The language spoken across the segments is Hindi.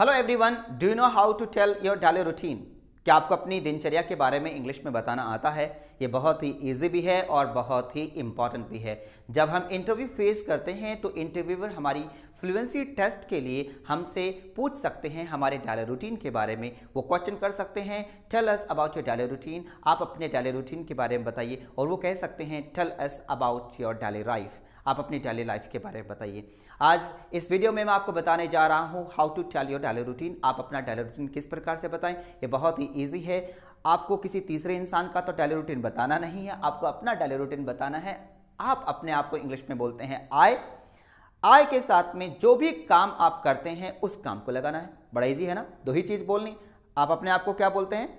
Hello everyone do you know how to tell your daily routine क्या आपको अपनी दिनचर्या के बारे में इंग्लिश में बताना आता है ये बहुत ही इजी भी है और बहुत ही इम्पॉर्टेंट भी है जब हम इंटरव्यू फेस करते हैं तो इंटरव्यूअर हमारी फ्लुएंसी टेस्ट के लिए हमसे पूछ सकते हैं हमारे डेली रूटीन के बारे में वो क्वेश्चन कर सकते हैं tell us about your daily routine आप अपने डेली रूटीन के बारे में बताइए और वो कह सकते हैं tell us about your daily life आप अपनी डेली लाइफ के बारे में बताइए आज इस वीडियो में मैं आपको बताने जा रहा हूँ how to tell your daily routine आप अपना डेली रूटीन किस प्रकार से बताएं ये बहुत ही ईजी है आपको किसी तीसरे इंसान का तो डेली रूटीन बताना नहीं है आपको अपना डेली रूटीन बताना है आप अपने आप को इंग्लिश में बोलते हैं आय आय के साथ में जो भी काम आप करते हैं उस काम को लगाना है बड़ा ईजी है ना दो ही चीज़ बोलनी आप अपने आप को क्या बोलते हैं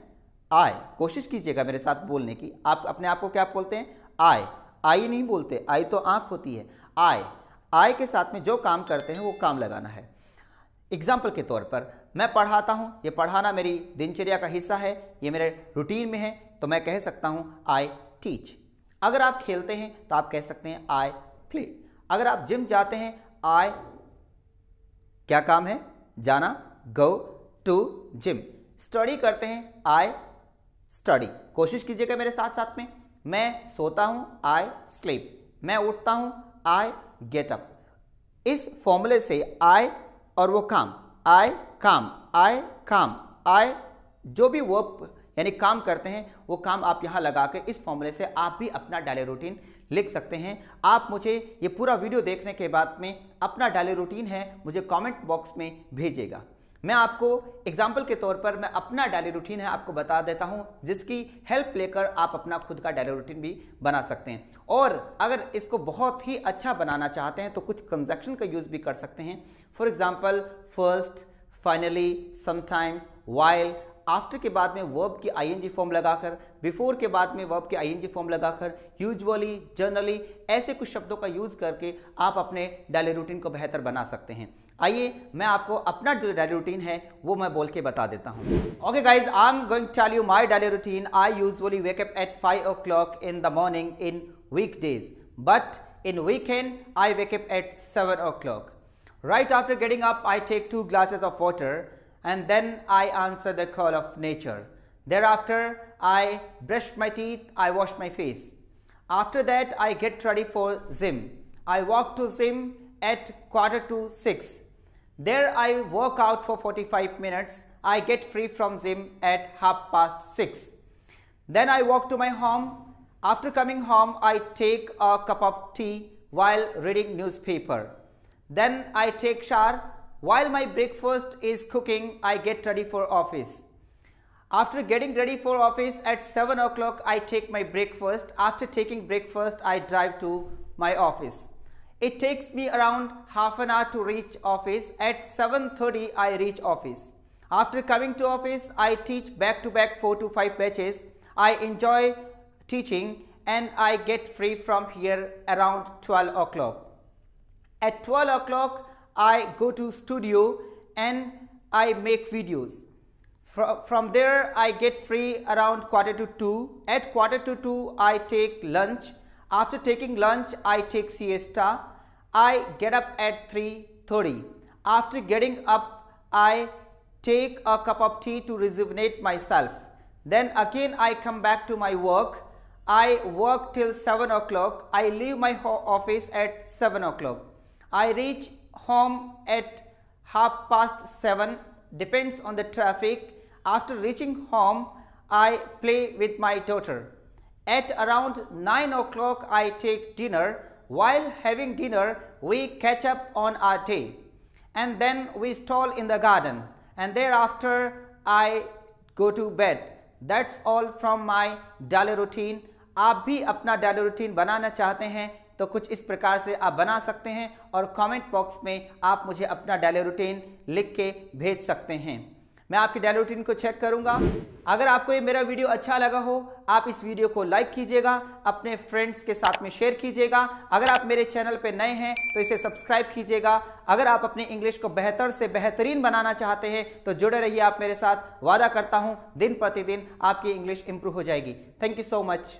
आय कोशिश कीजिएगा मेरे साथ बोलने की आप अपने आप को क्या बोलते हैं आय आई नहीं बोलते आई तो आँख होती है आय आय के साथ में जो काम करते हैं वो काम लगाना है एग्जाम्पल के तौर पर मैं पढ़ाता हूँ ये पढ़ाना मेरी दिनचर्या का हिस्सा है ये मेरे रूटीन में है तो मैं कह सकता हूँ आई टीच अगर आप खेलते हैं तो आप कह सकते हैं आई प्ले अगर आप जिम जाते हैं आई क्या काम है जाना गो टू जिम स्टडी करते हैं आई स्टडी कोशिश कीजिएगा मेरे साथ साथ में मैं सोता हूँ आई स्लीप मैं उठता हूँ आई गेट अप इस फॉर्मूले से आई और वो काम आई काम आई काम आई जो भी वो यानी काम करते हैं वो काम आप यहाँ लगा के इस फॉर्मूले से आप भी अपना डेली रूटीन लिख सकते हैं आप मुझे ये पूरा वीडियो देखने के बाद में अपना डायली रूटीन है मुझे कमेंट बॉक्स में भेजेगा मैं आपको एग्जाम्पल के तौर पर मैं अपना डेली रूटीन है आपको बता देता हूँ जिसकी हेल्प लेकर आप अपना खुद का डेली रूटीन भी बना सकते हैं और अगर इसको बहुत ही अच्छा बनाना चाहते हैं तो कुछ कंजक्शन का यूज़ भी कर सकते हैं for example first finally sometimes while after के बाद में वर्ब की आईएनजी फॉर्म लगाकर बिफोर के बाद में वर्ब की आईएनजी फॉर्म लगाकर यूजुअली जर्नली ऐसे कुछ शब्दों का यूज़ करके आप अपने डेली रूटीन को बेहतर बना सकते हैं आइए मैं आपको अपना जो डेली रूटीन है वो मैं बोल के बता देता हूँ okay guys I am going tell you my daily routine I usually wake up at five o'clock in the morning in week days but in weekend I wake up at seven o'clock right after getting up I take two glasses of water and then I answer the call of nature thereafter I brush my teeth I wash my face after that I get ready for gym I walk to gym at quarter to six There I work out for 45 minutes. I get free from gym at half past 6. Then I walk to my home. After coming home, I take a cup of tea while reading newspaper. Then I take shower. While my breakfast is cooking, I get ready for office. After getting ready for office at 7 o'clock, I take my breakfast. After taking breakfast, I drive to my office. It takes me around half an hour to reach office. At 7.30, I reach office. After coming to office, I teach back to back 4 to 5 batches. I enjoy teaching and I get free from here around 12 o'clock. At 12 o'clock, I go to studio and I make videos. From, from there, I get free around quarter to 2. At quarter to 2, I take lunch. After taking lunch, I take siesta. I get up at 3.30. After getting up, I take a cup of tea to rejuvenate myself. Then again I come back to my work. I work till 7 o'clock. I leave my office at 7 o'clock. I reach home at half past 7 depends on the traffic. After reaching home, I play with my daughter. At around 9 o'clock, I take dinner. While having dinner, we catch up on our tea and then we stroll in the garden and thereafter I go to bed. That's all from my daily routine. aap bhi apna daily routine banana chahte hain तो कुछ इस प्रकार से आप बना सकते हैं और कमेंट बॉक्स में आप मुझे अपना डेली रूटीन लिख के भेज सकते हैं मैं आपकी डेली रूटीन को चेक करूंगा अगर आपको ये मेरा वीडियो अच्छा लगा हो आप इस वीडियो को लाइक कीजिएगा अपने फ्रेंड्स के साथ में शेयर कीजिएगा अगर आप मेरे चैनल पर नए हैं तो इसे सब्सक्राइब कीजिएगा अगर आप अपने इंग्लिश को बेहतर से बेहतरीन बनाना चाहते हैं तो जुड़े रहिए आप मेरे साथ वादा करता हूँ दिन प्रतिदिन आपकी इंग्लिश इंप्रूव हो जाएगी थैंक यू सो मच